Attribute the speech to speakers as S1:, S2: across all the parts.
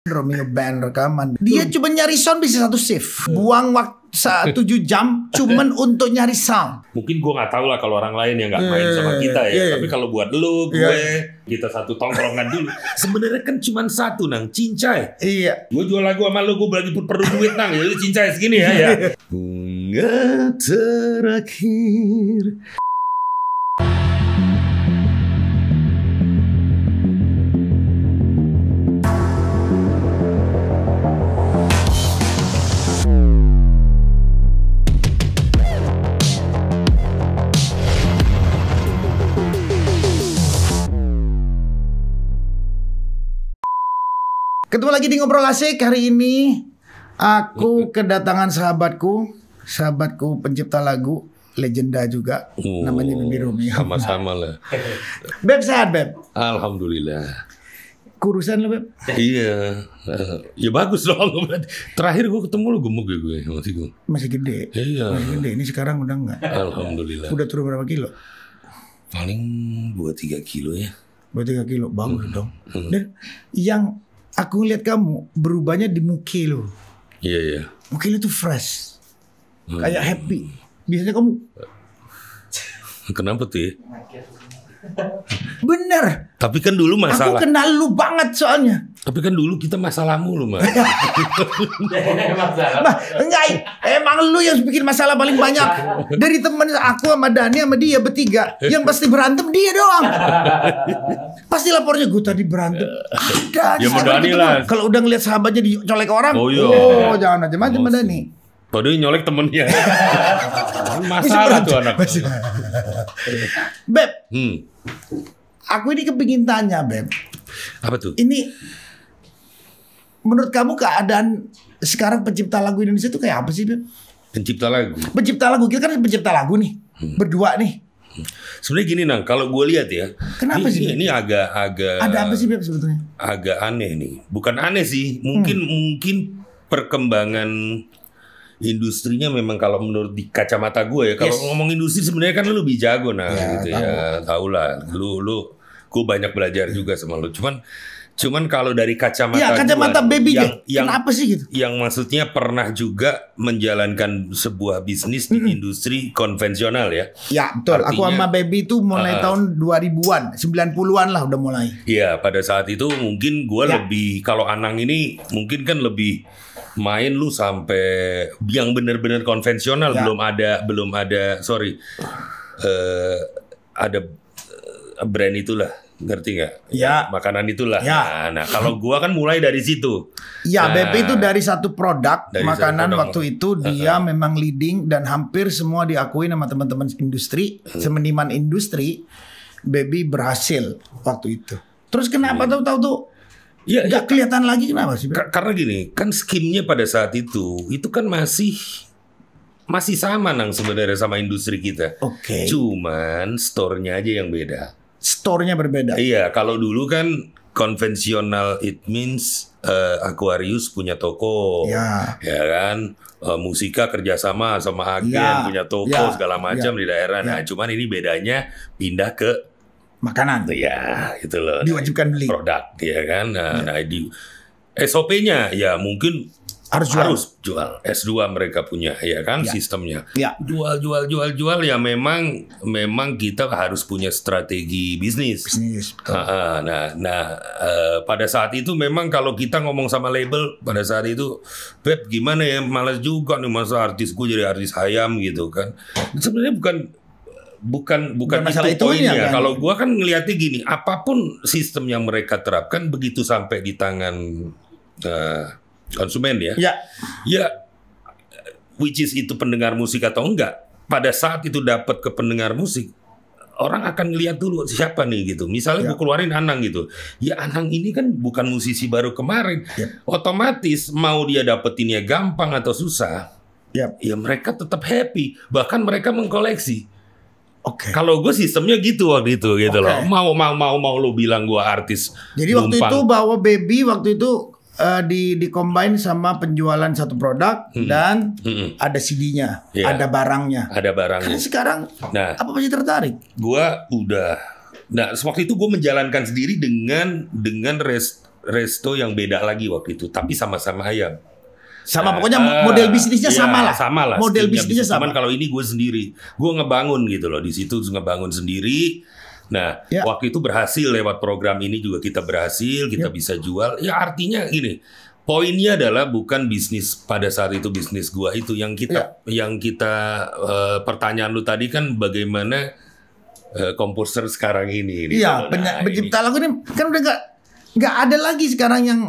S1: Romeo band rekaman. Dia cuma nyari sound bisa satu shift. Buang waktu tujuh jam cuman untuk nyari sound.
S2: Mungkin gue gak tahu lah kalau orang lain yang gak main sama eh, kita ya. Iya, iya. Tapi kalau buat lu, iya. gue kita satu tongkrongan dulu. Sebenarnya kan cuma satu nang cincai. Iya. Gue jual lagu sama lu, gue lagi perlu duit nang. Jadi ya, cincai segini ya. ya. Bunga
S1: terakhir. Ketemu lagi di Ngobrol Asik hari ini aku kedatangan sahabatku, sahabatku pencipta lagu, legenda juga
S2: oh, namanya
S1: Bibi Rumi Sama-sama
S2: lah. Beb sehat, Beb. Alhamdulillah.
S1: Kurusan lo, Beb?
S2: Iya. ya bagus dong. Terakhir gue ketemu lo gemuk ya gue masih gue. Masih gede. Iya. Masih gede. Ini sekarang udah enggak. Alhamdulillah. Udah
S1: turun berapa kilo?
S2: Paling 2 3 kilo ya.
S1: 2 3 kilo. Bagus hmm. dong. Hmm. Dan yang aku ngeliat kamu berubahnya di muka lo. Iya yeah, iya. Yeah. Muka lo tuh fresh, hmm. kayak happy. Biasanya kamu.
S2: Kenapa tuh? Ya? Bener. Tapi kan dulu masalah. Aku kenal
S1: lu banget soalnya.
S2: Tapi kan dulu kita masalahmu lu mah.
S1: Ma, enggak, emang lu yang bikin masalah paling banyak. Dari temen aku sama Dani sama dia bertiga, yang pasti berantem dia doang. pasti lapornya gue tadi berantem. Ada. Ya Madani gitu lah. Kan. Kalau udah ngeliat sahabatnya dicolek orang, oh, iya. oh jangan aja macam nih.
S2: Padahal nyolek temennya. Masalah tuh anak. Masih. Beb. Hmm.
S1: Aku ini kepingin tanya, Beb. Apa tuh? Ini menurut kamu keadaan sekarang pencipta lagu Indonesia itu kayak apa sih, Beb?
S2: Pencipta lagu.
S1: Pencipta lagu, kita kan pencipta lagu nih. Hmm. Berdua nih.
S2: Sebenarnya gini nang, kalau gue lihat ya, kenapa ini, sih ini, agak agak ada apa sih Beb sebetulnya? Agak aneh nih, bukan aneh sih, mungkin hmm. mungkin perkembangan industrinya memang kalau menurut di kacamata gue ya, kalau yes. ngomong industri sebenarnya kan lu lebih jago nah ya, gitu ya. tahu. ya, tau lah, lu lu gue banyak belajar juga sama lu, cuman Cuman kalau dari kacamata ya, kacamata gua, baby yang, yang kenapa sih gitu? Yang maksudnya pernah juga menjalankan sebuah bisnis di -hmm. industri konvensional ya.
S1: Ya, betul. Artinya, aku sama baby itu mulai uh, tahun 2000-an, 90-an lah udah mulai.
S2: Iya, pada saat itu mungkin gua ya. lebih kalau Anang ini mungkin kan lebih main lu sampai yang benar-benar konvensional ya. belum ada belum ada sorry uh, ada eh, brand itulah ngerti nggak? Ya. Makanan itulah. Ya. Nah, nah, kalau gua kan mulai dari situ. Ya, nah, BP itu dari
S1: satu produk dari makanan satu produk. waktu itu dia uh-huh. memang leading dan hampir semua diakui sama teman-teman industri, uh-huh. semeniman industri, Baby
S2: berhasil waktu itu. Terus kenapa iya. tahu-tahu tuh Ya, nggak ya, kelihatan lagi kenapa sih? Ka karena gini, kan skimnya pada saat itu itu kan masih masih sama nang sebenarnya sama industri kita. Oke. Okay. Cuman store-nya aja yang beda store-nya berbeda. Iya, kalau dulu kan konvensional it means uh, Aquarius punya toko, ya, ya kan, uh, eh, musika kerjasama sama agen ya. punya toko ya. segala macam ya. di daerah. Nah, iya. cuman ini bedanya pindah ke makanan. Ya, gitu loh. Diwajibkan beli produk, ya kan. Nah, ya. nah di SOP-nya ya mungkin harus jual. harus jual S2 mereka punya ya kan ya. sistemnya ya. jual jual jual jual ya memang memang kita harus punya strategi bisnis Nah, nah nah pada saat itu memang kalau kita ngomong sama label pada saat itu Beb gimana ya malas juga nih masa artis gue jadi artis ayam gitu kan sebenarnya bukan bukan bukan, Dan masalah itu poinnya. Kan? Kalau gua kan ngelihatnya gini, apapun sistem yang mereka terapkan begitu sampai di tangan uh, konsumen ya. Ya. Ya which is itu pendengar musik atau enggak. Pada saat itu dapat ke pendengar musik, orang akan ngelihat dulu siapa nih gitu. Misalnya ya. gue keluarin Anang gitu. Ya Anang ini kan bukan musisi baru kemarin. Ya. Otomatis mau dia dapetinnya gampang atau susah, ya, ya mereka tetap happy. Bahkan mereka mengkoleksi. Oke. Okay. Kalau gue sistemnya gitu waktu itu gitu okay. loh. Mau mau mau mau lo bilang gue artis. Jadi lumpang. waktu itu
S1: bawa baby waktu itu uh, di di combine sama penjualan satu produk hmm. dan hmm. ada CD-nya, yeah. ada barangnya.
S2: Ada barangnya. Kan sekarang nah, apa
S1: masih tertarik?
S2: Gua udah. Nah, waktu itu gue menjalankan sendiri dengan dengan rest, resto yang beda lagi waktu itu, tapi sama-sama ayam. Sama nah, pokoknya eh, model bisnisnya ya, sama lah. Sama lah. Model bisnisnya bisnis. sama. Cuman kalau ini gue sendiri, gue ngebangun gitu loh di situ ngebangun sendiri Nah, ya. waktu itu berhasil lewat program ini juga kita berhasil, kita ya. bisa jual. Ya artinya ini poinnya adalah bukan bisnis pada saat itu bisnis gua itu yang kita ya. yang kita uh, pertanyaan lu tadi kan bagaimana uh, komposer sekarang ini. Iya, nah,
S1: pencipta lagu ini kan udah gak nggak ada lagi sekarang yang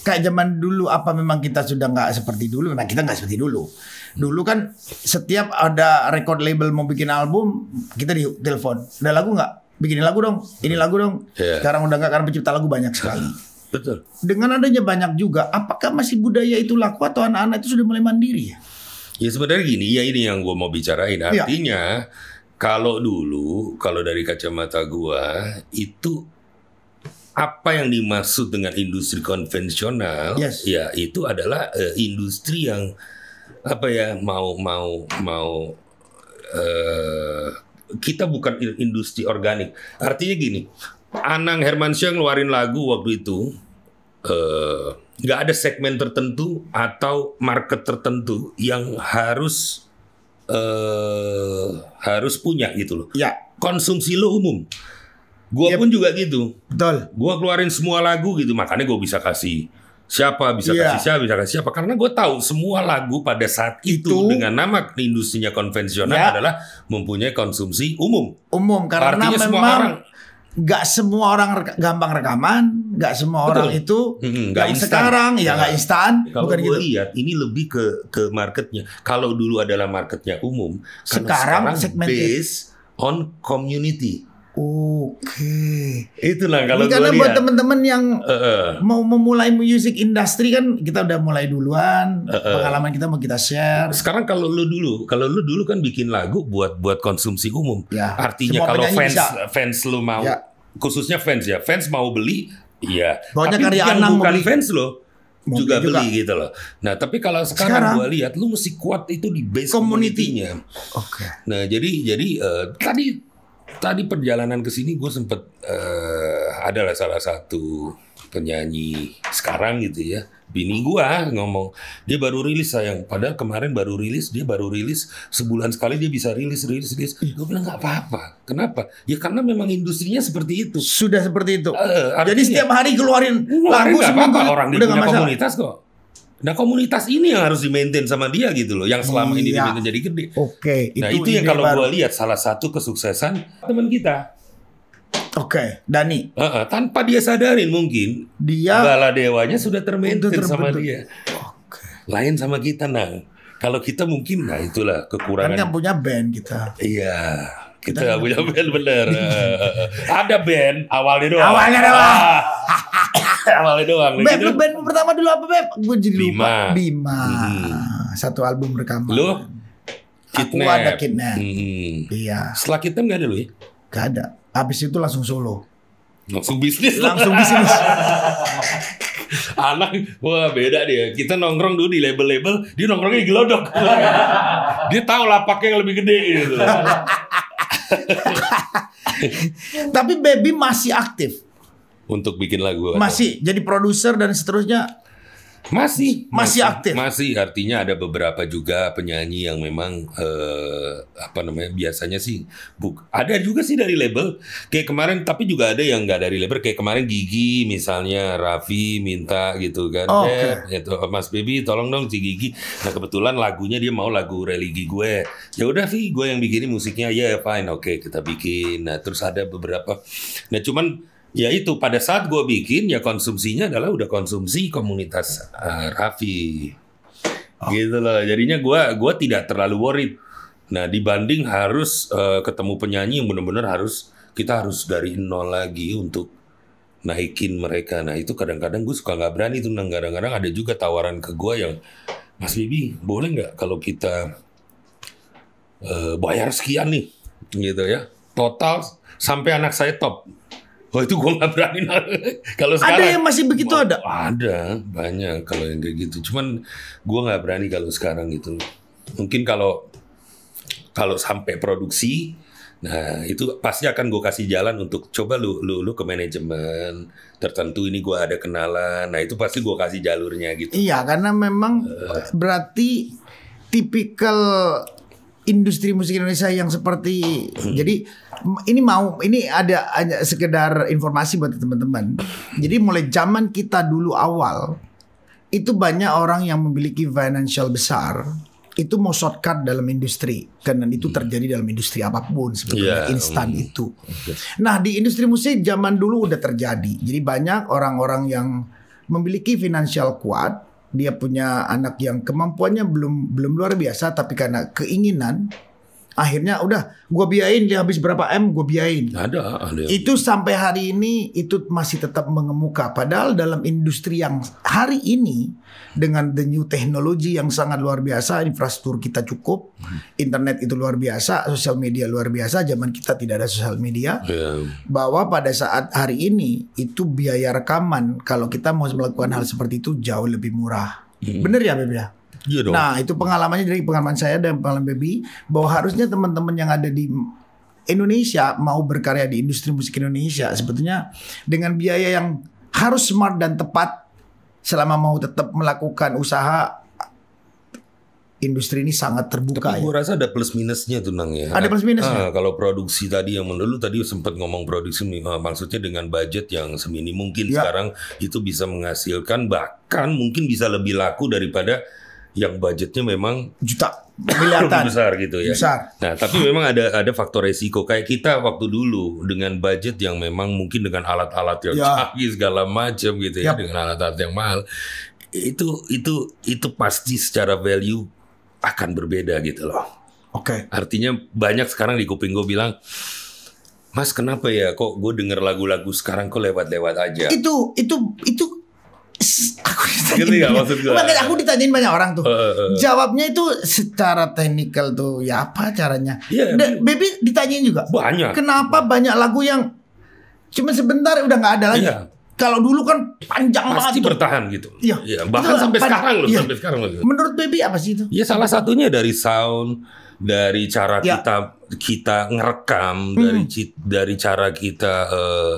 S1: kayak zaman dulu apa memang kita sudah nggak seperti dulu memang nah, kita nggak seperti dulu dulu kan setiap ada record label mau bikin album kita di telepon ada lagu nggak bikinin lagu dong,
S2: ini hmm. lagu dong. Yeah. Sekarang
S1: udah gak karena pencipta lagu banyak sekali. Betul. Dengan adanya banyak juga, apakah masih budaya itu laku atau anak-anak itu sudah mulai mandiri ya?
S2: Ya sebenarnya gini, ya ini yang gue mau bicarain. Iya. Artinya ya. kalau dulu, kalau dari kacamata gue itu apa yang dimaksud dengan industri konvensional yes. ya itu adalah uh, industri yang apa ya mau mau mau uh, kita bukan industri organik. Artinya gini, Anang Hermansyah ngeluarin lagu waktu itu eh, nggak uh, ada segmen tertentu atau market tertentu yang harus eh, harus punya gitu loh. Ya. Konsumsi lo umum. Gua yep. pun juga gitu. Betul. Gua keluarin semua lagu gitu, makanya gue bisa kasih siapa bisa yeah. kasih siapa bisa kasih siapa karena gue tahu semua lagu pada saat itu, itu dengan nama industrinya konvensional yeah. adalah mempunyai konsumsi umum umum karena Artinya memang semua orang
S1: nggak semua orang reka, gampang rekaman gak semua Betul. orang itu
S2: hmm, gak yang instan. sekarang ya nah, nggak instan kalau bukan gue gitu. lihat ini lebih ke ke marketnya kalau dulu adalah marketnya umum sekarang, sekarang segmented. based on community Oke. Okay. Itulah kalau Ini karena buat
S1: teman-teman yang uh, uh. mau memulai musik industri kan kita udah mulai duluan, uh, uh. pengalaman kita mau kita
S2: share. Sekarang kalau lu dulu, kalau lu dulu kan bikin lagu buat buat konsumsi umum. Ya, Artinya kalau fans bisa. fans lu mau ya. khususnya fans ya, fans mau beli, iya. Tapi yang beli. bukan fans lo juga, juga beli gitu loh. Nah, tapi kalau sekarang, sekarang gua lihat lu mesti kuat itu di base community-nya. Oke. Okay. Nah, jadi jadi uh, tadi tadi perjalanan ke sini gue sempet uh, adalah salah satu penyanyi sekarang gitu ya bini gua ngomong dia baru rilis sayang padahal kemarin baru rilis dia baru rilis sebulan sekali dia bisa rilis rilis rilis gue bilang nggak apa-apa kenapa ya karena memang industrinya seperti itu sudah seperti itu uh, artinya, jadi setiap hari keluarin lagu semua orang di punya komunitas kok Nah komunitas ini yang harus di-maintain sama dia gitu loh, yang selama ini iya. di-maintain jadi gede. Oke. Okay, nah itu, itu yang kalau gua lihat salah satu kesuksesan teman kita. Oke, Dani. Uh -uh, tanpa dia sadarin mungkin dia bala dewanya sudah termaintain sama dia. Oke. Lain sama kita nah. Kalau kita mungkin nah itulah kekurangan. Kan yang
S1: punya band kita.
S2: Iya. Kita nggak punya band bener. ada band awalnya doang. Awalnya doang. Ah. awalnya doang. Beb, gitu. lu
S1: band pertama dulu apa Beb? Gue jadi lupa. Bima. Hmm. Satu album rekaman. Lu? Aku ada kidnap. Hmm. Iya. Setelah kidnap gak ada lu ya? Gak ada. Abis itu langsung solo.
S2: Langsung bisnis. Langsung bisnis. Anak, wah beda dia. Kita nongkrong dulu di label-label, dia nongkrongnya di gelodok. dia tahu lapaknya yang lebih gede gitu.
S1: Tapi Baby masih
S2: aktif untuk bikin lagu? Atau?
S1: Masih jadi produser dan seterusnya.
S2: Masih, masih masih aktif masih artinya ada beberapa juga penyanyi yang memang eh, apa namanya biasanya sih buk ada juga sih dari label kayak kemarin tapi juga ada yang nggak dari label kayak kemarin Gigi misalnya Raffi minta gitu kan oh, okay. Eh, gitu Mas Baby tolong dong si Gigi nah kebetulan lagunya dia mau lagu religi gue ya udah Vi gue yang bikin musiknya ya yeah, fine oke okay, kita bikin nah terus ada beberapa nah cuman Ya itu pada saat gue bikin ya konsumsinya adalah udah konsumsi komunitas uh, Raffi. Oh. Gitu loh. Jadinya gue gua tidak terlalu worried. Nah, dibanding harus uh, ketemu penyanyi yang benar-benar harus kita harus dari nol lagi untuk naikin mereka. Nah, itu kadang-kadang gue suka nggak berani tuh. Nah, kadang-kadang ada juga tawaran ke gue yang Mas Bibi, boleh nggak kalau kita uh, bayar sekian nih, gitu ya, total sampai anak saya top kalau oh, itu gue nggak berani. kalau sekarang ada yang masih begitu wah, ada. Ada banyak kalau yang kayak gitu. Cuman gue nggak berani kalau sekarang gitu. Mungkin kalau kalau sampai produksi, Nah, itu pasti akan gue kasih jalan untuk coba lu lu lu ke manajemen tertentu ini gue ada kenalan. Nah, itu pasti gue kasih jalurnya gitu.
S1: Iya, karena memang uh. berarti tipikal industri musik Indonesia yang seperti hmm. jadi ini mau ini ada hanya sekedar informasi buat teman-teman. Jadi mulai zaman kita dulu awal itu banyak orang yang memiliki financial besar itu mau shortcut dalam industri karena itu hmm. terjadi dalam industri apapun sebetulnya yeah. instan hmm. itu. Nah di industri musik zaman dulu udah terjadi. Jadi banyak orang-orang yang memiliki financial kuat, dia punya anak yang kemampuannya belum belum luar biasa tapi karena keinginan Akhirnya udah gue biayain dia habis berapa M gue biayain.
S2: Ada, ada. Ah, itu
S1: sampai hari ini itu masih tetap mengemuka. Padahal dalam industri yang hari ini dengan the new technology yang sangat luar biasa, infrastruktur kita cukup, hmm. internet itu luar biasa, sosial media luar biasa. Zaman kita tidak ada sosial media. Yeah. Bahwa pada saat hari ini itu biaya rekaman kalau kita mau melakukan hal seperti itu jauh lebih murah. Hmm. Bener ya Beb ya? Iya dong. Nah itu pengalamannya dari pengalaman saya dan pengalaman baby bahwa harusnya teman-teman yang ada di Indonesia mau berkarya di industri musik Indonesia iya. sebetulnya dengan biaya yang harus smart dan tepat selama mau tetap melakukan usaha industri ini sangat terbuka Tapi ya. rasa
S2: ada plus minusnya tuh nang ya. Ada plus minusnya. Ah, kalau produksi tadi yang menurut tadi sempat ngomong produksi eh, maksudnya dengan budget yang semini mungkin ya. sekarang itu bisa menghasilkan bahkan mungkin bisa lebih laku daripada yang budgetnya memang juta miliaran besar gitu ya. Besar. Nah, tapi memang ada ada faktor resiko kayak kita waktu dulu dengan budget yang memang mungkin dengan alat-alat yang ya. canggih segala macam gitu ya, ya dengan alat-alat yang mahal itu itu itu pasti secara value akan berbeda gitu loh. Oke. Okay. Artinya banyak sekarang di kuping gue bilang Mas kenapa ya kok gue denger lagu-lagu sekarang kok lewat-lewat aja?
S1: Itu itu itu
S2: aku ditanyain maksud gue. aku ditanyain banyak orang tuh. Uh, uh, Jawabnya
S1: itu secara teknikal tuh ya apa caranya? Iya. Yeah, Baby ditanyain juga. Banyak. Kenapa banyak, lagu yang cuma sebentar udah nggak ada lagi? yeah. Kalau dulu kan panjang Pasti banget itu.
S2: bertahan gitu. Iya. Ya, bahkan itu sampai sekarang loh, ya. sampai sekarang loh. Menurut
S1: Baby apa sih itu? Iya salah
S2: satunya dari sound, dari cara ya. kita kita ngerekam, hmm. dari dari cara kita uh,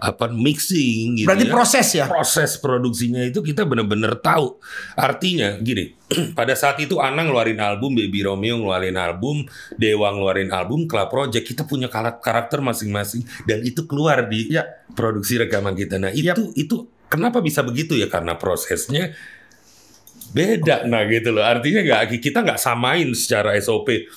S2: apa mixing gitu. Berarti ya. proses ya. Proses produksinya itu kita benar-benar tahu. Artinya gini, pada saat itu Anang ngeluarin album, Baby Romeo ngeluarin album, Dewa ngeluarin album, Club Project kita punya karakter masing-masing dan itu keluar di ya. produksi rekaman kita. Nah, itu ya. itu kenapa bisa begitu ya karena prosesnya beda nah gitu loh. Artinya nggak kita nggak samain secara SOP.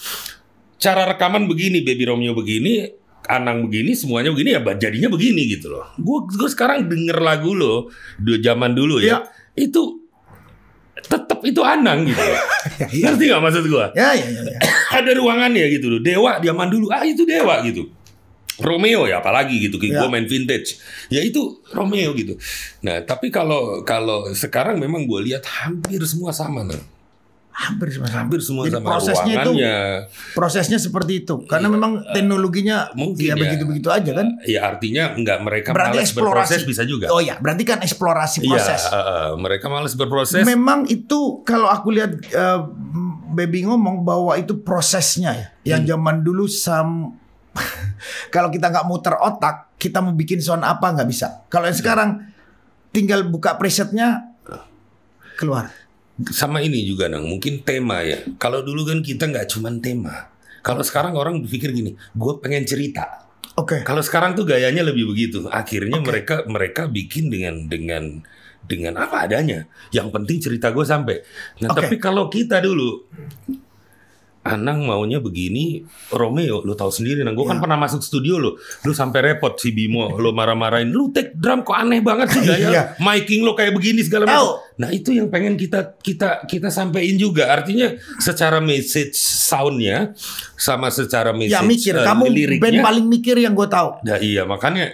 S2: Cara rekaman begini, Baby Romeo begini, Anang begini semuanya begini ya jadinya begini gitu loh. Gue sekarang denger lagu lo zaman dulu ya. ya. Itu itu Anang gitu. ya, ya iya. Ngerti gak maksud gua? Ya, ya, ya, ya. Ada ruangannya gitu loh. Dewa diaman dulu. Ah, itu Dewa gitu. Romeo ya apalagi gitu ya. gue main vintage ya itu Romeo gitu nah tapi kalau kalau sekarang memang gue lihat hampir semua sama nih hampir sama hampir semua Jadi sama prosesnya itu
S1: prosesnya seperti itu karena ya, memang eh, teknologinya mungkin ya, ya begitu-begitu aja kan
S2: Iya artinya enggak mereka berarti malas eksplorasi. berproses bisa juga oh ya berarti kan eksplorasi iya, proses ya, uh, mereka malas berproses
S1: memang itu kalau aku lihat uh, baby ngomong bahwa itu prosesnya ya yang hmm. zaman dulu sam kalau kita nggak muter otak kita mau bikin sound apa nggak bisa kalau yang iya. sekarang tinggal buka presetnya
S2: keluar sama ini juga nang mungkin tema ya kalau dulu kan kita nggak cuman tema kalau sekarang orang berpikir gini gue pengen cerita oke okay. kalau sekarang tuh gayanya lebih begitu akhirnya okay. mereka mereka bikin dengan dengan dengan apa adanya yang penting cerita gue sampai nah okay. tapi kalau kita dulu Anang maunya begini, Romeo, lu tahu sendiri, nang gue ya. kan iya. pernah masuk studio lu, lu sampai repot si Bimo, lu marah-marahin, lu take drum kok aneh banget sih gaya, iya. miking lu kayak begini segala macam. Nah itu yang pengen kita kita kita sampein juga, artinya secara message soundnya sama secara ya, message ya, mikir. Uh, Kamu liriknya. band paling mikir yang gue tahu. Nah, iya makanya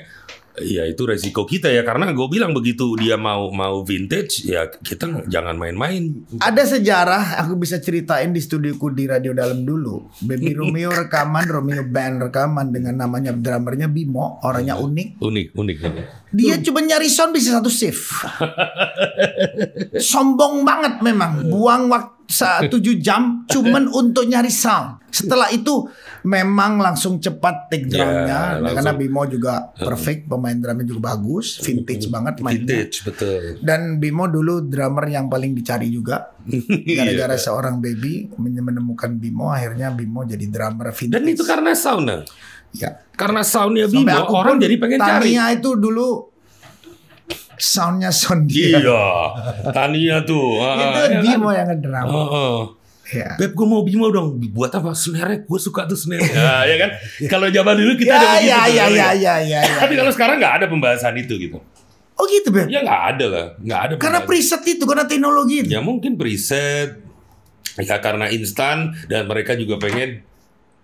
S2: Ya itu resiko kita ya karena gue bilang begitu dia mau mau vintage ya kita jangan main-main. Ada
S1: sejarah aku bisa ceritain di studioku di Radio Dalam dulu. Baby Romeo rekaman Romeo Band rekaman dengan namanya drummernya Bimo, orangnya iya. unik.
S2: Unik, unik. Ya.
S1: Dia cuma nyari sound bisa satu shift. Sombong banget memang, buang waktu tujuh jam cuman untuk nyari sound. Setelah itu memang langsung cepat take ya, drumnya yeah, karena Bimo juga perfect, pemain drumnya juga bagus, vintage banget mainnya. Vintage betul. Dan Bimo dulu drummer yang paling dicari juga gara-gara yeah. seorang baby menemukan Bimo akhirnya Bimo
S2: jadi drummer vintage. Dan itu karena sound. Ya. Karena soundnya Bimo orang jadi pengen Tania cari. Tania
S1: itu dulu soundnya sound
S2: dia. Iya, Tania tuh. Ah, itu ya Bimo
S1: iya kan? yang ngedrum. Uh,
S2: uh. Ya. Beb gue mau Bimo dong Buat apa sebenarnya gue suka tuh sebenarnya Ya ya kan iya. Kalau zaman dulu kita ya, ada begitu ya, ya, iya. ya, ya, ya, Tapi ya. kalau sekarang gak ada pembahasan itu gitu Oh gitu Beb? Ya nggak ada lah gak ada Karena preset itu Karena teknologi itu Ya mungkin preset Ya karena instan Dan mereka juga pengen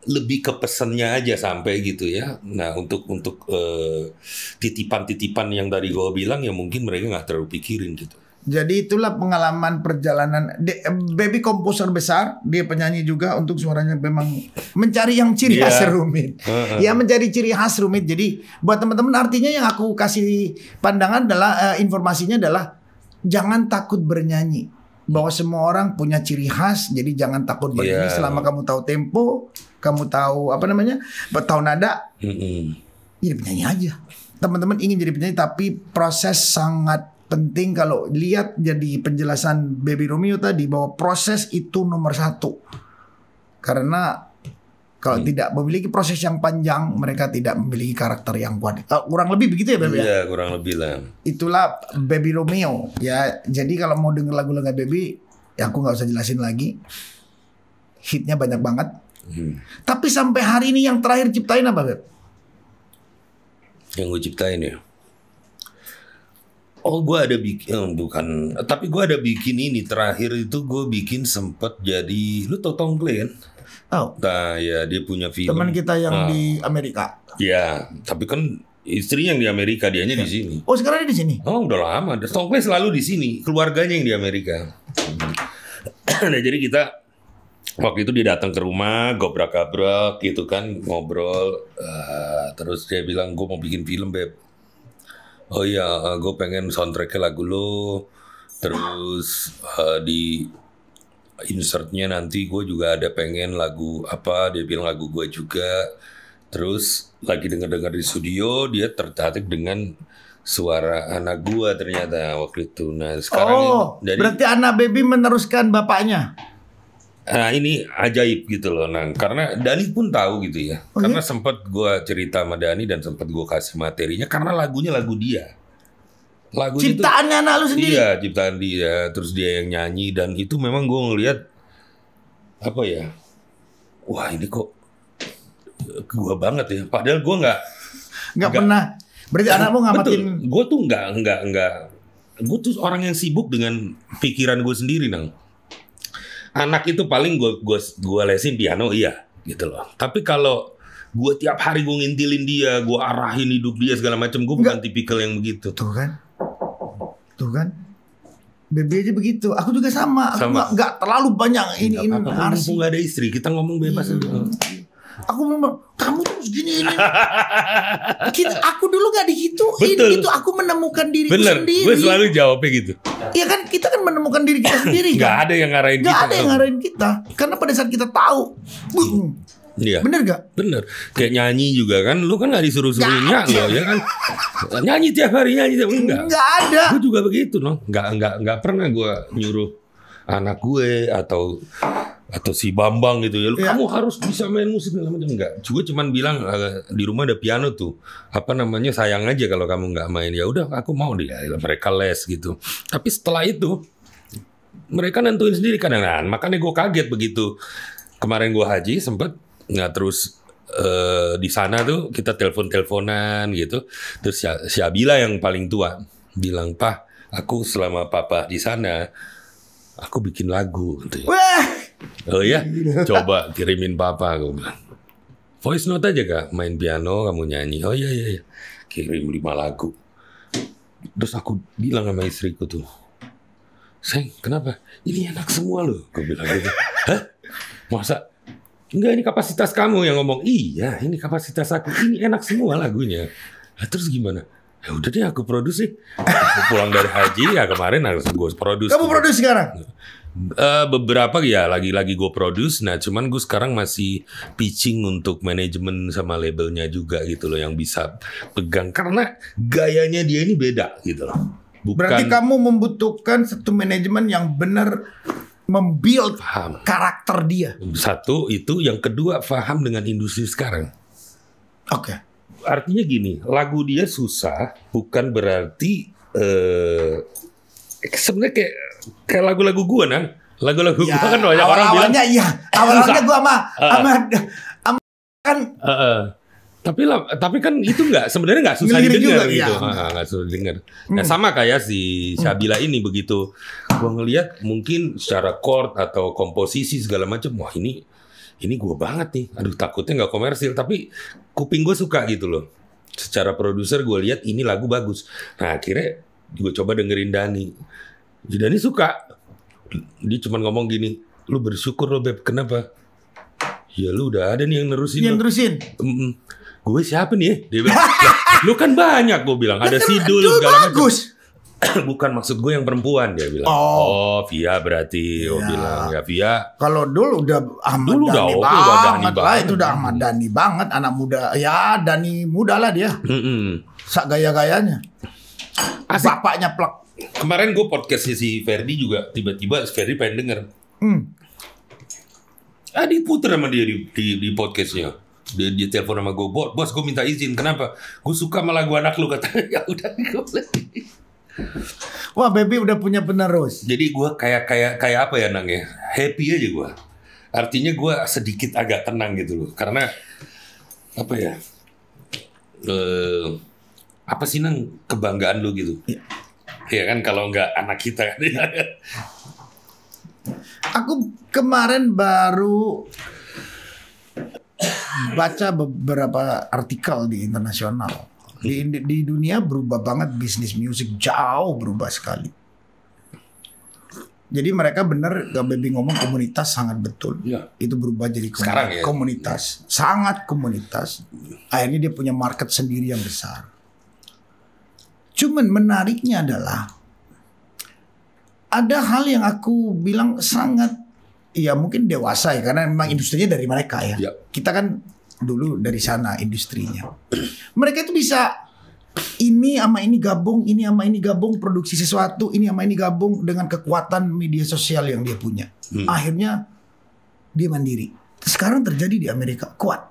S2: lebih ke pesennya aja sampai gitu ya. Nah untuk untuk eh, titipan-titipan uh, yang dari gue bilang ya mungkin mereka nggak terlalu pikirin gitu.
S1: Jadi itulah pengalaman perjalanan De, Baby komposer besar, dia penyanyi juga untuk suaranya memang mencari yang ciri yeah. khas rumit. Uh Ya mencari ciri khas rumit. Jadi buat teman-teman artinya yang aku kasih pandangan adalah uh, informasinya adalah jangan takut bernyanyi bahwa semua orang punya ciri khas jadi jangan takut begini iya. yeah. selama kamu tahu tempo kamu tahu apa namanya tahu nada mm -hmm. jadi penyanyi aja teman-teman ingin jadi penyanyi tapi proses sangat penting kalau lihat jadi penjelasan Baby Romeo tadi bahwa proses itu nomor satu karena kalau hmm. tidak memiliki proses yang panjang, mereka tidak memiliki karakter yang kuat. Uh, kurang lebih begitu ya, Baby? Ya? Iya,
S2: kurang lebih lah.
S1: Itulah Baby Romeo. Ya, jadi kalau mau dengar lagu-lagu Baby, ya aku nggak usah jelasin lagi. Hitnya banyak banget. Hmm. Tapi sampai hari ini yang terakhir ciptain apa, Beb?
S2: Yang gue ciptain ya? Oh gue ada bikin eh, bukan tapi gue ada bikin ini terakhir itu gue bikin sempet jadi lu tau Tom Oh. Nah ya dia punya film. Teman kita yang ah. di Amerika. Ya tapi kan istri yang di Amerika dianya ya. di sini. Oh sekarang dia di sini? Oh udah lama. Tongkle selalu di sini. Keluarganya yang di Amerika. nah jadi kita waktu itu dia datang ke rumah gobrak-gabrak gitu kan ngobrol uh, terus dia bilang gue mau bikin film beb oh iya eh, gue pengen soundtracknya lagu lo terus uh, di insertnya nanti gue juga ada pengen lagu apa dia bilang lagu gue juga terus lagi denger dengar di studio dia tertarik dengan suara anak gue ternyata waktu itu nah sekarang oh, ini, jadi, berarti
S1: anak baby meneruskan bapaknya
S2: Nah ini ajaib gitu loh Nang Karena Dani pun tahu gitu ya okay. Oh, iya? Karena sempet sempat gue cerita sama Dani Dan sempat gue kasih materinya Karena lagunya lagu dia lagu Ciptaannya anak lu sendiri? Iya ciptaan dia Terus dia yang nyanyi Dan itu memang gue ngeliat Apa ya Wah ini kok eh, Gue banget ya Padahal gue gak Gak pernah Berarti anak lu ngamatin Gue tuh gak, gak, gak Gue tuh orang yang sibuk dengan pikiran gue sendiri Nang anak itu paling gue gue gue lesin piano iya gitu loh tapi kalau gue tiap hari gue ngintilin dia gue arahin hidup dia segala macam gue bukan tipikal yang begitu tuh kan
S1: tuh kan Bebe aja begitu. Aku juga sama. Aku sama. Gak, gak terlalu banyak ini ini. Aku
S2: nggak ada istri. Kita ngomong bebas. Iya. Aja
S1: aku memang kamu tuh segini ini. Kita, aku dulu gak digituin Betul. gitu. Aku menemukan diri sendiri. Gue selalu
S2: jawabnya gitu.
S1: Iya kan kita kan menemukan diri kita sendiri. kan? gak ada yang ngarahin gak kita. Gak ada yang ngarahin kita. Karena pada saat kita tahu. Hmm,
S2: iya. Bener gak? Bener. Kayak nyanyi juga kan. Lu kan gak disuruh-suruh nyanyi loh ya kan. nyanyi tiap hari nyanyi. Tiap... Enggak. Gak ada. Gue juga begitu loh. Enggak, enggak, pernah gue nyuruh anak gue atau atau si Bambang gitu ya, lu ya. kamu harus bisa main musik dalam macam enggak. Gue cuman bilang eh, di rumah ada piano tuh. Apa namanya sayang aja kalau kamu nggak main. Ya udah aku mau dia mereka les gitu. Tapi setelah itu mereka nentuin sendiri kan kadang Makanya gue kaget begitu. Kemarin gue haji sempet nggak terus uh, di sana tuh kita telepon-teleponan gitu. Terus si Abila yang paling tua bilang, "Pak, aku selama papa di sana aku bikin lagu gitu. Wah. Oh iya, coba kirimin papa aku bilang. Voice note aja kak, main piano kamu nyanyi. Oh iya iya iya, kirim lima lagu. Terus aku bilang sama istriku tuh, Seng, kenapa? Ini enak semua loh. Aku bilang gitu. Hah? Masa? Enggak, ini kapasitas kamu yang ngomong. Iya, ini kapasitas aku. Ini enak semua lagunya. Nah, terus gimana? ya udah deh aku produksi aku pulang dari haji ya kemarin harus gue produksi kamu produksi sekarang Uh, beberapa ya lagi-lagi gue produksi nah cuman gue sekarang masih pitching untuk manajemen sama labelnya juga gitu loh yang bisa pegang karena gayanya dia ini beda gitu loh Bukan, berarti kamu
S1: membutuhkan satu manajemen yang
S2: benar membuild faham. karakter dia satu itu yang kedua faham dengan industri sekarang oke okay artinya gini, lagu dia susah bukan berarti eh sebenarnya kayak kayak lagu-lagu gua nah. Lagu-lagu ya, gua kan banyak awal orang bilang. Iya, awalnya gua
S1: sama eh, eh. sama uh,
S2: kan uh, uh. Tapi lah, tapi kan itu enggak sebenarnya enggak susah didengar juga, gitu, iya. nggak susah didengar. Hmm. Nah sama kayak si hmm. Sabila ini begitu, gua ngelihat mungkin secara chord atau komposisi segala macam, wah ini ini gue banget nih. Aduh takutnya nggak komersil, tapi kuping gue suka gitu loh. Secara produser gue lihat ini lagu bagus. Nah akhirnya gue coba dengerin Dani. Dani suka. Dia cuma ngomong gini, lu bersyukur lo Beb, kenapa? Ya lu udah ada nih yang nerusin. Yang nerusin? Mm -mm. Gue siapa ya. nih? Dia bilang, lu kan banyak gue bilang. Ada kan Sidul segala macam. Bagus. bukan maksud gue yang perempuan dia bilang. Oh, oh Via berarti ya. oh iya. bilang ya Via. Kalau dulu udah Ahmad dulu Dhani udah, banget, udah hmm. Dhani banget lah itu
S1: udah Ahmad Dani banget anak muda ya Dani muda lah dia. Mm hmm Sak gaya-gayanya. Asik. Bapaknya plek.
S2: Kemarin gue podcast si Ferdi juga tiba-tiba Ferdi pengen denger. Hmm. Ah diputer sama dia di, di, di podcastnya dia, dia telepon sama gue, bos, gue minta izin, kenapa? Gue suka sama lagu anak lu, katanya, ya udah, gue Wah, baby udah punya penerus. Jadi gue kayak kayak kayak apa ya Nang ya? Happy aja gue. Artinya gue sedikit agak tenang gitu loh. Karena apa ya? Eh, apa sih Nang kebanggaan lo gitu? Ya. ya kan kalau nggak anak kita kan?
S1: Aku kemarin baru baca beberapa artikel di internasional di, di, dunia berubah banget bisnis musik jauh berubah sekali. Jadi mereka benar gak baby ngomong komunitas sangat betul. Ya. Itu berubah jadi komunitas. Sekarang ya. Komunitas iya. sangat komunitas. Akhirnya dia punya market sendiri yang besar. Cuman menariknya adalah ada hal yang aku bilang sangat ya mungkin dewasa ya karena memang industrinya dari mereka ya. ya. Kita kan dulu dari sana industrinya. Mereka itu bisa ini sama ini gabung, ini sama ini gabung produksi sesuatu, ini sama ini gabung dengan kekuatan media sosial yang dia punya. Hmm. Akhirnya dia mandiri. Sekarang terjadi di Amerika kuat.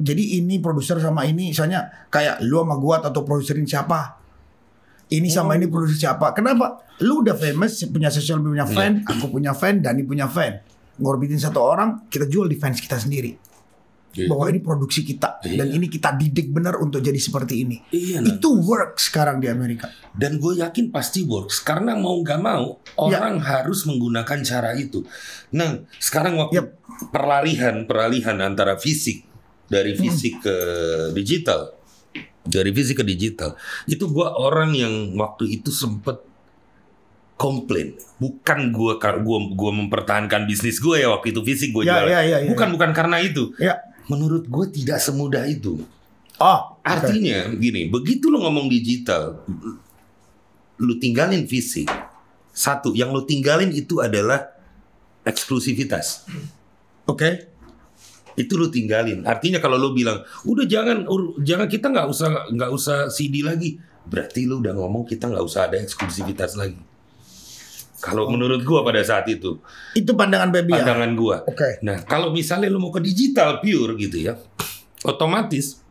S1: Jadi ini produser sama ini misalnya kayak lu sama gua atau produserin siapa. Ini sama oh. ini hmm. produser siapa. Kenapa? Lu udah famous, punya sosial punya iya. fan, yeah. aku punya fan, Dani punya fan. Ngorbitin satu orang, kita jual di fans kita sendiri. Iya. bahwa ini produksi kita iya. dan ini kita didik benar untuk jadi seperti ini. Iya, itu
S2: work sekarang di Amerika. Dan gue yakin pasti works karena mau nggak mau iya. orang ya. harus menggunakan cara itu. Nah sekarang waktu yep. peralihan peralihan antara fisik dari hmm. fisik hmm. ke digital dari fisik ke digital itu gue orang yang waktu itu sempet komplain bukan gue gua, gua mempertahankan bisnis gue ya waktu itu fisik gue ya, jualan ya, ya, ya, ya. bukan ya. bukan karena itu ya menurut gue tidak semudah itu. Oh, artinya okay. gini, begitu lo ngomong digital, lo tinggalin fisik. Satu, yang lo tinggalin itu adalah eksklusivitas. Oke. Okay. Itu lo tinggalin. Artinya kalau lo bilang, "Udah jangan jangan kita nggak usah nggak usah CD lagi." Berarti lo udah ngomong kita nggak usah ada eksklusivitas lagi. Kalau okay. menurut gua pada saat itu. Itu pandangan baby Pandangan ya? gua. Oke. Okay. Nah, kalau misalnya lu mau ke digital pure gitu ya, otomatis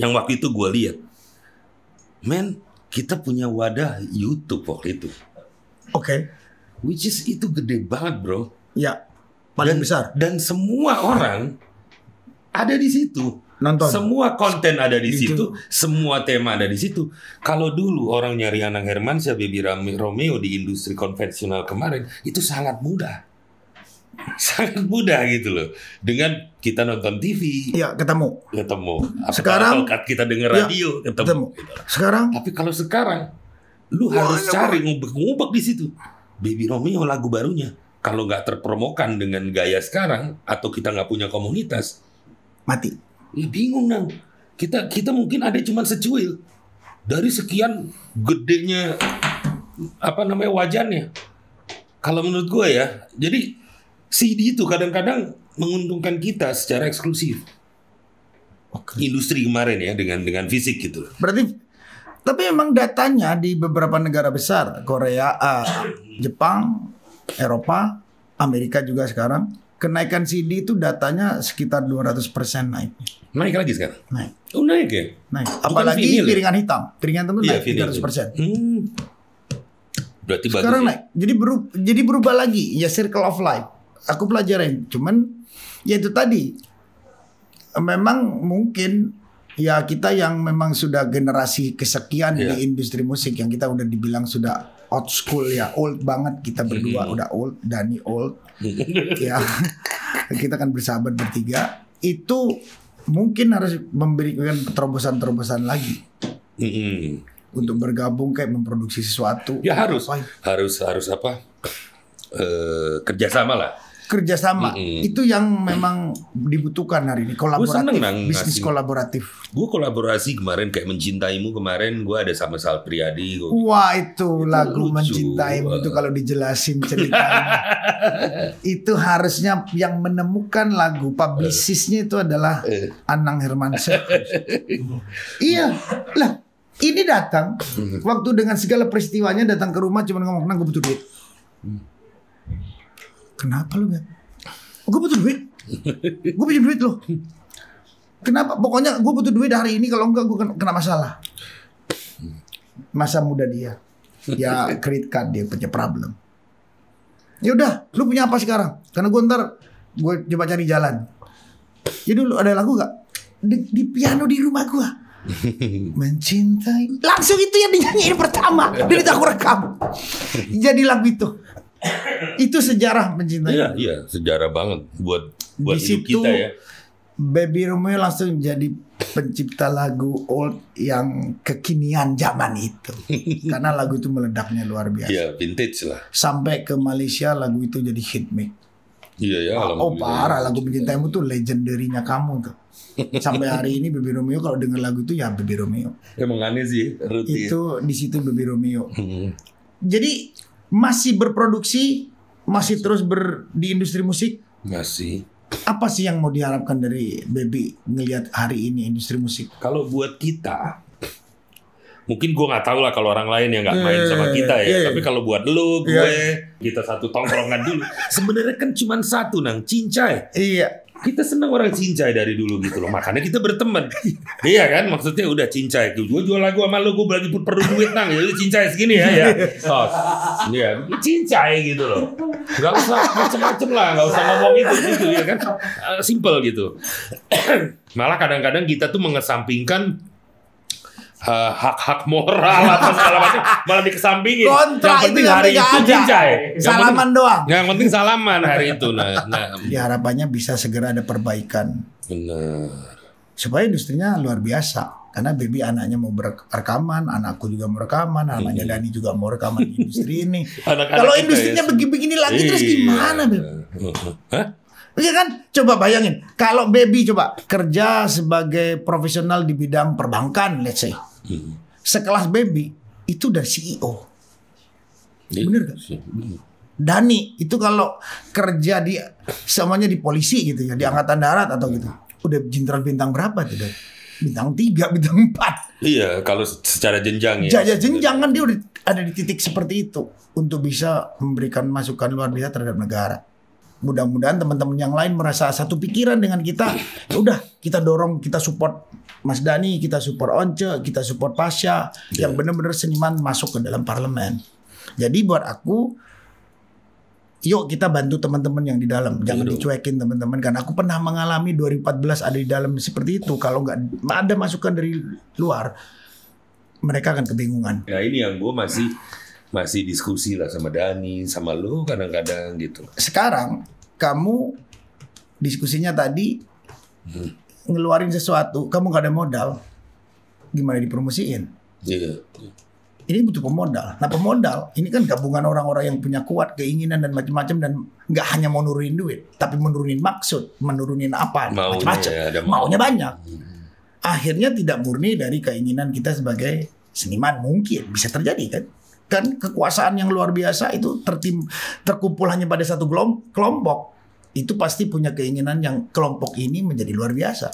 S2: yang waktu itu gua lihat, men kita punya wadah YouTube waktu itu. Oke. Okay. Which is itu gede banget bro. Ya. Paling dan, besar. Dan semua orang ada di situ. Nonton. Semua konten ada di situ, semua tema ada di situ. Kalau dulu orang nyari anak Hermansyah, Baby Romeo di industri konvensional kemarin itu sangat mudah sangat mudah gitu loh dengan kita nonton TV ya ketemu ketemu Apa sekarang kalau kita dengar iya, radio ya, ketemu, ketemu. Gitu sekarang tapi kalau sekarang lu Wah, harus iya, cari ngubek-ngubek di situ Baby Romeo lagu barunya kalau nggak terpromokan dengan gaya sekarang atau kita nggak punya komunitas mati Ya bingung nang. Kita kita mungkin ada cuma secuil dari sekian gedenya apa namanya wajannya. Kalau menurut gue ya, jadi CD itu kadang-kadang menguntungkan kita secara eksklusif. Oke. Industri kemarin ya dengan dengan fisik gitu.
S1: Berarti tapi memang datanya di beberapa negara besar Korea, uh, Jepang, Eropa, Amerika juga sekarang kenaikan CD itu datanya sekitar 200% naiknya.
S2: Naik lagi sekarang? Naik. Oh naik ya? Naik. Apalagi vinil. piringan hitam. Piringan hitam itu iya, naik vinil. persen. Hmm. Berarti sekarang naik.
S1: Jadi berubah, jadi berubah lagi. Ya circle of life. Aku pelajarin. Cuman ya itu tadi. Memang mungkin ya kita yang memang sudah generasi kesekian yeah. di iya. industri musik yang kita udah dibilang sudah old school ya old banget kita berdua mm -hmm. udah old Dani old ya kita kan bersahabat bertiga itu mungkin harus memberikan terobosan-terobosan lagi mm
S2: -hmm.
S1: untuk bergabung kayak memproduksi sesuatu ya harus apa?
S2: harus harus apa e, kerjasama lah kerjasama mm-hmm. itu
S1: yang memang dibutuhkan hari ini kolaboratif gua nang, bisnis ngasih. kolaboratif
S2: gue kolaborasi kemarin kayak mencintaimu kemarin gue ada sama Sal Priadi gua wah
S1: itu, itu lagu lucu. mencintaimu itu kalau dijelasin ceritanya itu harusnya yang menemukan lagu publisisnya itu adalah eh. Anang Hermansyah iya lah ini datang hmm. waktu dengan segala peristiwanya datang ke rumah cuma ngomong nang gue butuh duit hmm. Kenapa lu gak? Oh, gue butuh duit. gue punya duit loh. Kenapa? Pokoknya gue butuh duit hari ini. Kalau enggak gue kena masalah. Masa muda dia. Ya credit card dia punya problem. Ya udah, lu punya apa sekarang? Karena gue ntar gue coba cari jalan. Ya dulu ada lagu gak? Di, di piano di rumah gue. Mencintai Langsung itu yang dinyanyiin pertama Dari itu aku rekam Jadi lagu itu itu sejarah mencintai. Iya,
S2: iya, sejarah banget buat buat Di situ, kita ya.
S1: Baby Romeo langsung jadi pencipta lagu old yang kekinian zaman itu. Karena lagu itu meledaknya luar biasa. Iya,
S2: vintage lah.
S1: Sampai ke Malaysia lagu itu jadi hit me.
S2: Iya ya. Ah, oh parah lagu
S1: mencintaimu tuh legendarinya kamu tuh. Sampai hari ini Baby Romeo kalau dengar lagu itu ya Baby Romeo. Emang aneh sih rutin. Iya. Itu di situ Baby Romeo. Hmm. Jadi masih berproduksi masih terus ber di industri musik? sih Apa sih yang mau diharapkan dari Baby ngelihat hari ini industri musik? Kalau buat kita
S2: mungkin gue nggak tahu lah kalau orang lain yang nggak iya, main sama iya, kita ya. Yeah. Iya. Tapi kalau buat lu, gue yeah. kita satu tongkrongan dulu. Sebenarnya kan cuma satu nang cincai. Iya. Yeah. Kita senang orang cincai dari dulu gitu loh. Makanya kita berteman. iya kan? Maksudnya udah cincai. Gue jual lagu sama lu, gue lagi pun perlu duit nang. Jadi ya cincai segini ya. ya. Sos. iya. Cincai gitu loh. Gak usah macem-macem lah. Gak usah ngomong itu gitu ya kan. Eh, simple gitu. Malah kadang-kadang kita tuh mengesampingkan hak eh, hak-hak moral atau segala macam malah dikesampingin. Kontra
S1: yang penting itu hari itu ada. Salaman penting,
S2: doang. Yang penting salaman hari itu. Nah, nah. Ya,
S1: harapannya bisa segera ada perbaikan. Benar. Supaya industrinya luar biasa. Karena baby anaknya mau rekaman, anakku juga mau rekaman, anaknya Dani juga mau rekaman di industri ini.
S2: Kalau ya. industrinya
S1: begini begini-begini lagi terus iya. gimana, Beb? Hah? Iya kan? Coba bayangin, kalau baby coba kerja sebagai profesional di bidang perbankan, let's say Iya. Sekelas baby itu dari CEO. Ya, Bener kan? Ya. Dani itu kalau kerja di semuanya di polisi gitu ya, di angkatan darat atau gitu. Udah jenderal bintang berapa tuh? Dan? Bintang 3, bintang 4.
S2: Iya, kalau secara jenjang ya. Jaya
S1: jenjang kan dia udah ada di titik seperti itu untuk bisa memberikan masukan luar biasa terhadap negara. Mudah-mudahan teman-teman yang lain merasa satu pikiran dengan kita. Ya udah, kita dorong, kita support Mas Dani, kita support Once, kita support Pasha yeah. yang benar-benar seniman masuk ke dalam parlemen. Jadi buat aku yuk kita bantu teman-teman yang di dalam jangan dicuekin teman-teman Karena aku pernah mengalami 2014 ada di dalam seperti itu kalau nggak ada masukan dari luar mereka akan kebingungan
S2: ya ini yang gue masih masih diskusi lah sama Dani sama lo kadang-kadang gitu
S1: sekarang kamu diskusinya tadi hmm ngeluarin sesuatu, kamu gak ada modal, gimana dipromosiin? Yeah. Ini butuh pemodal. Nah pemodal ini kan gabungan orang-orang yang punya kuat, keinginan dan macam-macam dan nggak hanya mau nurunin duit, tapi menurunin maksud, menurunin apa, macam-macam. Ya, Maunya banyak. Hmm. Akhirnya tidak murni dari keinginan kita sebagai seniman mungkin bisa terjadi kan? Kan kekuasaan yang luar biasa itu tertim terkumpul hanya pada satu kelompok itu pasti punya keinginan yang kelompok ini menjadi luar biasa.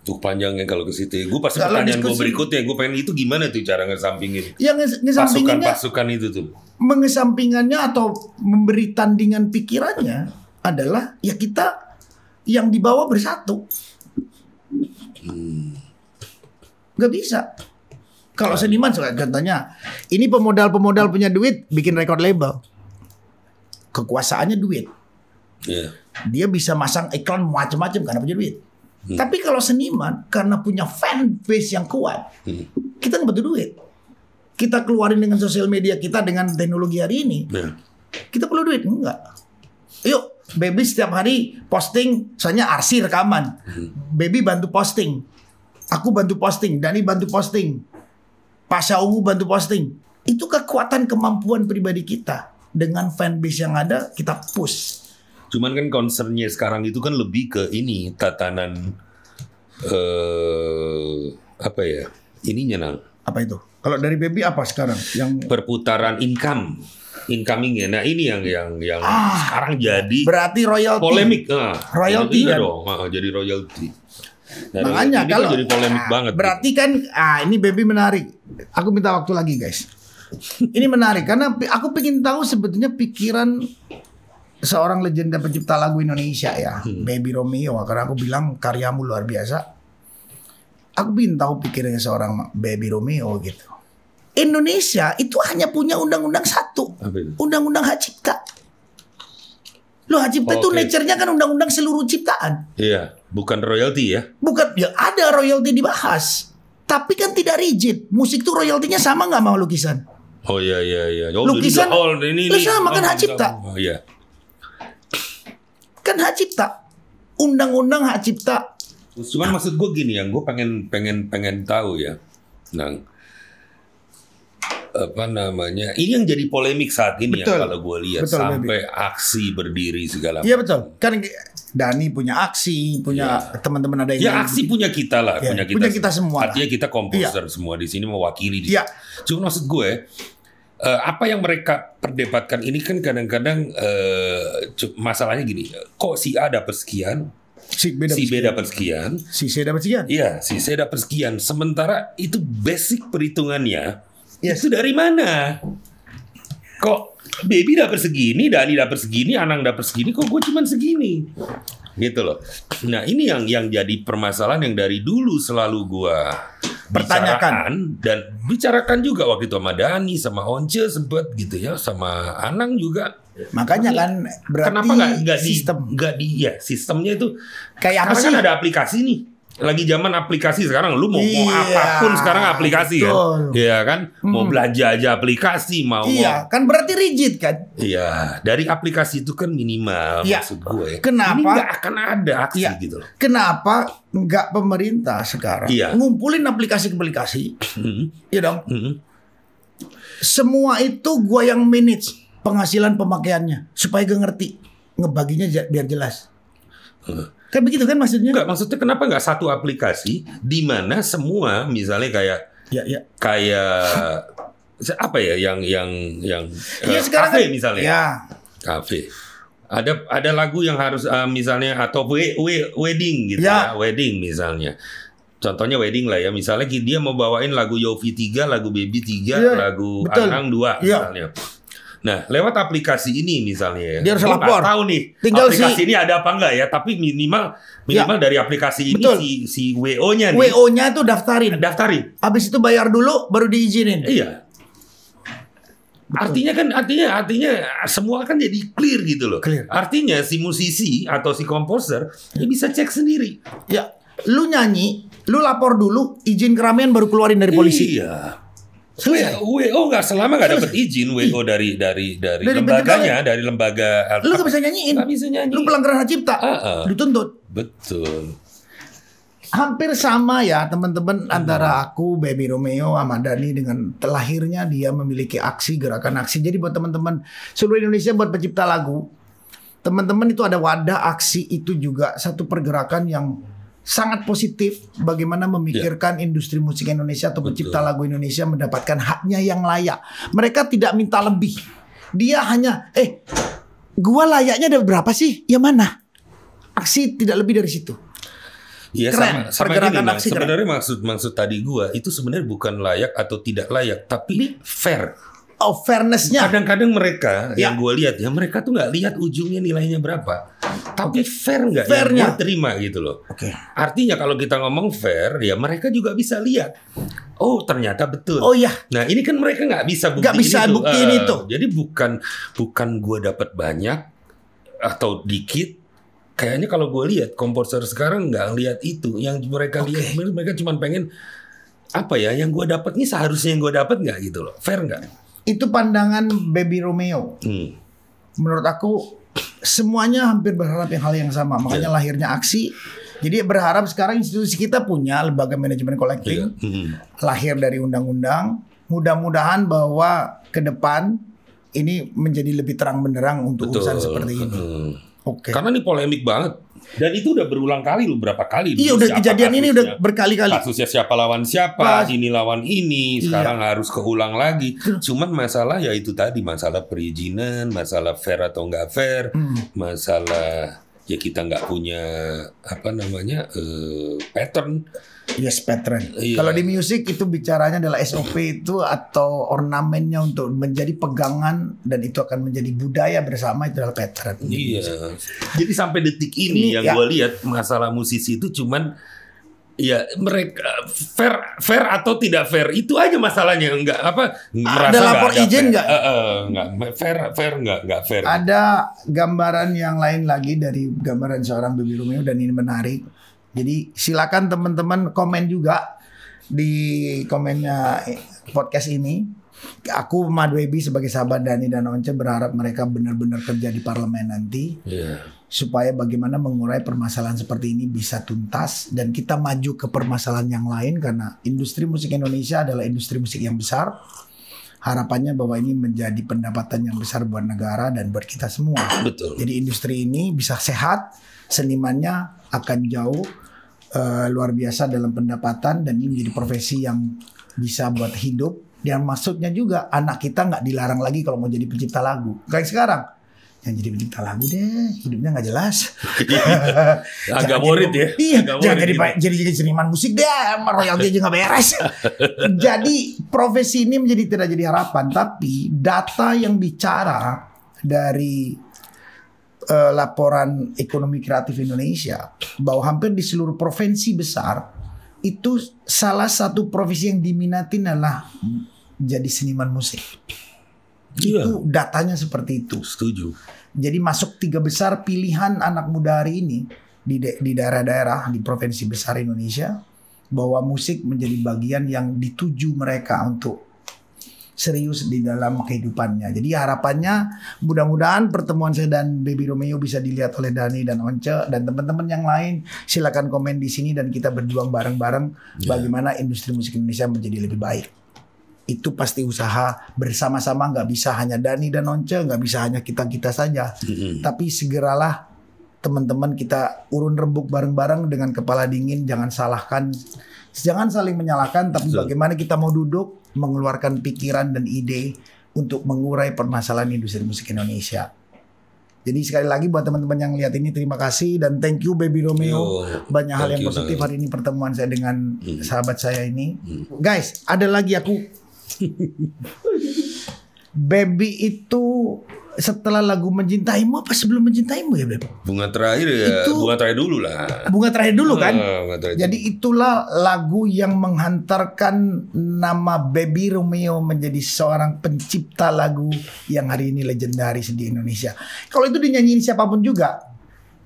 S2: Tuh panjangnya kalau ke situ. Ya. Gue pasti kalau pertanyaan gue berikutnya, gue pengen itu gimana tuh cara ngesampingin? Ya
S1: ngesampinginnya. Pasukan-pasukan itu tuh. Mengesampingannya atau memberi tandingan pikirannya adalah ya kita yang dibawa bersatu. Hmm. Gak bisa. Kalau seniman contohnya, ini pemodal-pemodal punya duit bikin record label kekuasaannya duit. Yeah. Dia bisa masang iklan macam-macam karena punya duit. Hmm. Tapi kalau seniman karena punya fan base yang kuat, hmm. kita nggak butuh duit. Kita keluarin dengan sosial media kita dengan teknologi hari ini, yeah. kita perlu duit nggak? Yuk, baby setiap hari posting, soalnya arsi rekaman, hmm. baby bantu posting, aku bantu posting, Dani bantu posting, Pasha Ungu bantu posting. Itu kekuatan kemampuan pribadi kita dengan fanbase yang ada kita push.
S2: Cuman kan concernnya sekarang itu kan lebih ke ini tatanan eh apa ya? Ininya nang.
S1: Apa itu? Kalau dari baby apa sekarang yang
S2: perputaran income incomingnya. Nah ini yang yang yang ah, sekarang jadi berarti royalty polemik. Nah, royalty ya dong, nah, jadi royalty. Nah, Makanya royalty kan kalau jadi polemik nah, banget. Berarti
S1: gitu. kan ah ini baby menarik. Aku minta waktu lagi guys ini menarik karena aku pengen tahu sebetulnya pikiran seorang legenda pencipta lagu Indonesia ya, hmm. Baby Romeo. Karena aku bilang karyamu luar biasa. Aku ingin tahu pikirannya seorang Baby Romeo gitu. Indonesia itu hanya punya undang-undang satu, undang-undang hak cipta. Lo hak cipta itu oh, okay. nature kan undang-undang seluruh ciptaan.
S2: Iya, bukan royalti ya?
S1: Bukan, ya ada royalti dibahas. Tapi kan tidak rigid. Musik tuh royaltinya sama nggak sama lukisan?
S2: Oh iya iya iya. Oh, Lukisan ini, oh, ini, ini. sama kan hak oh, cipta. Oh iya.
S1: Kan hak cipta. Undang-undang hak cipta.
S2: Cuman maksud gue gini ya, gue pengen pengen pengen tahu ya. Nang apa namanya ini yang jadi polemik saat ini ya, betul. ya kalau gue lihat betul, sampai baby. aksi berdiri segala Iya
S1: betul. Kan Dani punya aksi, punya yeah. teman-teman ada yang ya aksi
S2: punya kita lah, yeah. punya kita, punya kita semua. Artinya kita komposer yeah. semua di sini mewakili. Di iya. Cuma maksud gue uh, apa yang mereka perdebatkan ini kan kadang-kadang uh, masalahnya gini, kok si A dapat sekian, si B dapat si sekian. sekian, si C dapat sekian. Iya, si C dapat sekian. Sementara itu basic perhitungannya yes. itu dari mana? Kok baby dapet segini, Dani dapet segini, Anang dapet segini, kok gue cuman segini gitu loh. Nah ini yang yang jadi permasalahan yang dari dulu selalu gue pertanyakan dan bicarakan juga waktu itu sama Dani, sama Once sempet gitu ya, sama Anang juga. Makanya kan berarti kenapa gak sistem gak di ya sistemnya itu kayak apa kan sih? Kan ada aplikasi nih lagi zaman aplikasi sekarang lu mau iya, mau apapun sekarang aplikasi ya, kan iya kan hmm. mau belanja aja aplikasi mau iya mau.
S1: kan berarti rigid kan
S2: iya dari aplikasi itu kan minimal iya. maksud gue kenapa nggak gak akan ada aksi iya. gitu loh
S1: kenapa nggak pemerintah sekarang iya. ngumpulin aplikasi-aplikasi hmm. iya dong hmm. semua itu gue yang manage penghasilan pemakaiannya supaya gue ngerti ngebaginya biar jelas
S2: hmm Kan begitu kan maksudnya? Enggak, maksudnya kenapa enggak satu aplikasi di mana semua misalnya kayak ya, ya. kayak apa ya yang yang yang ya, uh, sekarang kafe kan, misalnya. Ya. Kafe. Ada ada lagu yang harus uh, misalnya atau we, we, wedding gitu ya. ya, wedding misalnya. Contohnya wedding lah ya, misalnya dia mau bawain lagu Yofi 3, lagu Baby 3, ya, lagu betul. Anang 2 ya. misalnya Nah, lewat aplikasi ini misalnya ya. Dia harus lapor. tahu nih. Tinggal aplikasi si... ini ada apa enggak ya, tapi minimal minimal ya. dari aplikasi ini Betul. si si WO-nya nih. WO-nya
S1: tuh daftarin.
S2: Daftarin. Habis itu bayar dulu baru diizinin. Iya. Betul. Artinya kan artinya artinya semua kan jadi clear gitu loh. Clear. Artinya si musisi atau si komposer dia bisa cek sendiri. Ya, lu nyanyi, lu lapor dulu, izin
S1: keramaian baru keluarin dari polisi. Iya
S2: oh nggak selama nggak dapat izin WO dari dari dari, dari lembaganya, dari lembaga. Ah, Lu nggak bisa nyanyiin.
S1: Gak bisa nyanyi. Lu pelanggaran hak cipta. Uh -uh. Dituntut.
S2: Betul.
S1: Hampir sama ya teman-teman -huh. antara aku Baby Romeo sama Dani dengan terlahirnya dia memiliki aksi gerakan aksi. Jadi buat teman-teman seluruh Indonesia buat pencipta lagu, teman-teman itu ada wadah aksi itu juga satu pergerakan yang sangat positif bagaimana memikirkan yeah. industri musik Indonesia atau pencipta lagu Indonesia mendapatkan haknya yang layak. Mereka tidak minta lebih. Dia hanya eh gua layaknya ada berapa sih? Ya mana? Aksi tidak lebih dari situ.
S2: Iya sama, sama pergerakan gini, aksi sebenarnya maksud maksud tadi gua itu sebenarnya bukan layak atau tidak layak tapi Bi fair of fairnessnya. Kadang-kadang mereka ya. yang gue lihat ya mereka tuh nggak lihat ujungnya nilainya berapa, tapi fair nggak fairnya yang terima gitu loh. Oke. Okay. Artinya kalau kita ngomong fair ya mereka juga bisa lihat. Oh ternyata betul. Oh ya Nah ini kan mereka nggak bisa buktiin, gak bisa itu. buktiin uh, itu. Jadi bukan bukan gue dapat banyak atau dikit. Kayaknya kalau gue lihat komposer sekarang nggak lihat itu. Yang mereka okay. lihat mereka cuma pengen apa ya yang gue dapat nih seharusnya yang gue dapat nggak gitu loh fair nggak
S1: itu pandangan Baby Romeo. Hmm. Menurut aku semuanya hampir berharap yang hal yang sama. Makanya yeah. lahirnya aksi. Jadi berharap sekarang institusi kita punya lembaga manajemen kolektif yeah. hmm. lahir dari undang-undang. Mudah-mudahan bahwa ke depan ini menjadi lebih terang benderang untuk Betul. urusan seperti ini.
S2: Hmm. Okay. Karena ini polemik banget. Dan itu udah berulang kali lu berapa kali? Iya udah kejadian ini udah berkali-kali. Kasusnya siapa lawan siapa, Pas. ini lawan ini, iya. sekarang iya. harus keulang lagi. Cuman masalah ya itu tadi masalah perizinan, masalah fair atau nggak fair, hmm. masalah ya kita nggak punya apa namanya uh, pattern Yes, pattern. Iya. Kalau di
S1: musik itu bicaranya adalah SOP itu atau ornamennya untuk menjadi pegangan dan itu akan menjadi budaya bersama itu adalah pattern. Iya.
S2: Jadi sampai detik ini, ini yang ya. gue lihat masalah musisi itu cuman ya mereka fair fair atau tidak fair itu aja masalahnya enggak apa ada lapor enggak, izin enggak uh, uh, enggak fair fair enggak enggak fair
S1: ada gambaran yang lain lagi dari gambaran seorang Bibi Romeo dan ini menarik jadi silakan teman-teman komen juga di komennya podcast ini. Aku Madwebi sebagai sahabat Dani dan Once berharap mereka benar-benar kerja di parlemen nanti. Yeah. Supaya bagaimana mengurai permasalahan seperti ini bisa tuntas dan kita maju ke permasalahan yang lain karena industri musik Indonesia adalah industri musik yang besar harapannya bahwa ini menjadi pendapatan yang besar buat negara dan buat kita semua. Betul. Jadi industri ini bisa sehat, senimannya akan jauh uh, luar biasa dalam pendapatan dan ini menjadi profesi yang bisa buat hidup. Dan maksudnya juga anak kita nggak dilarang lagi kalau mau jadi pencipta lagu. Kayak sekarang yang jadi pencipta lagu deh hidupnya nggak jelas
S2: iya. agak murid ya iya jangan jadi gitu.
S1: jadi jadi seniman musik deh royalti aja nggak beres
S2: jadi
S1: profesi ini menjadi tidak jadi harapan tapi data yang bicara dari uh, laporan ekonomi kreatif Indonesia bahwa hampir di seluruh provinsi besar itu salah satu profesi yang diminati adalah jadi seniman musik Iya. Itu datanya seperti itu. Setuju. Jadi masuk tiga besar pilihan anak muda hari ini di di daerah-daerah di provinsi besar Indonesia bahwa musik menjadi bagian yang dituju mereka untuk serius di dalam kehidupannya. Jadi harapannya mudah-mudahan pertemuan saya dan Baby Romeo bisa dilihat oleh Dani dan Once dan teman-teman yang lain. Silakan komen di sini dan kita berjuang bareng-bareng yeah. bagaimana industri musik Indonesia menjadi lebih baik itu pasti usaha bersama-sama nggak bisa hanya Dani dan Once nggak bisa hanya kita kita saja mm-hmm. tapi segeralah teman-teman kita urun rembuk bareng-bareng dengan kepala dingin jangan salahkan jangan saling menyalahkan tapi bagaimana kita mau duduk mengeluarkan pikiran dan ide untuk mengurai permasalahan industri musik Indonesia. Jadi sekali lagi buat teman-teman yang lihat ini terima kasih dan thank you baby Romeo. Yo, Banyak hal yang positif hari ini pertemuan saya dengan hmm. sahabat saya ini. Hmm. Guys, ada lagi aku Baby itu setelah lagu mencintaimu apa sebelum mencintaimu ya Beb?
S2: Bunga terakhir ya. Itu, bunga terakhir dulu lah. Bunga terakhir dulu ah, kan. Ah, bunga terakhir. Jadi
S1: itulah lagu yang menghantarkan nama Baby Romeo menjadi seorang pencipta lagu yang hari ini legendaris di Indonesia. Kalau itu dinyanyiin siapapun juga,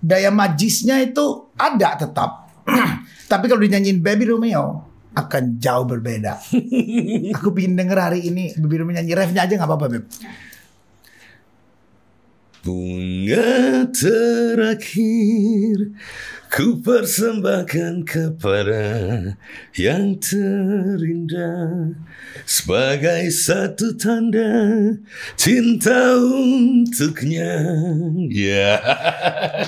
S1: daya majisnya itu ada tetap. Tapi kalau dinyanyiin Baby Romeo, akan jauh berbeda. Aku pingin denger hari ini Bibir menyanyi refnya aja nggak apa-apa Beb.
S2: Bunga terakhir Ku persembahkan kepada yang terindah Sebagai satu tanda cinta untuknya Ya yeah.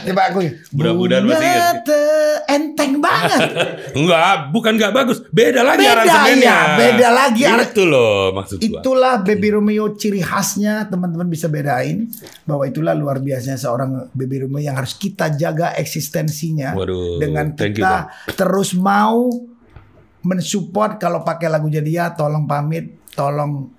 S2: Coba aku Mudah-mudahan masih ingat
S1: enteng banget
S2: Enggak, bukan enggak bagus Beda lagi beda, aransemennya ya, Beda lagi Itu loh maksud gua
S1: Itulah Baby Romeo ciri khasnya Teman-teman bisa bedain Bahwa itulah luar biasanya seorang Baby Romeo yang harus kita jaga eksistensinya Waduh, dengan kita you, terus mau mensupport kalau pakai lagunya dia tolong pamit tolong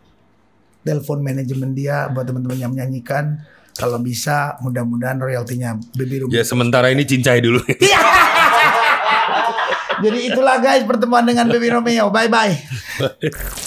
S1: telepon manajemen dia buat teman-teman yang menyanyikan kalau bisa mudah-mudahan royaltinya baby rumit. Ya
S2: sementara ini cincai dulu. Iya.
S1: Jadi itulah guys pertemuan dengan Baby Romeo. Bye
S2: bye.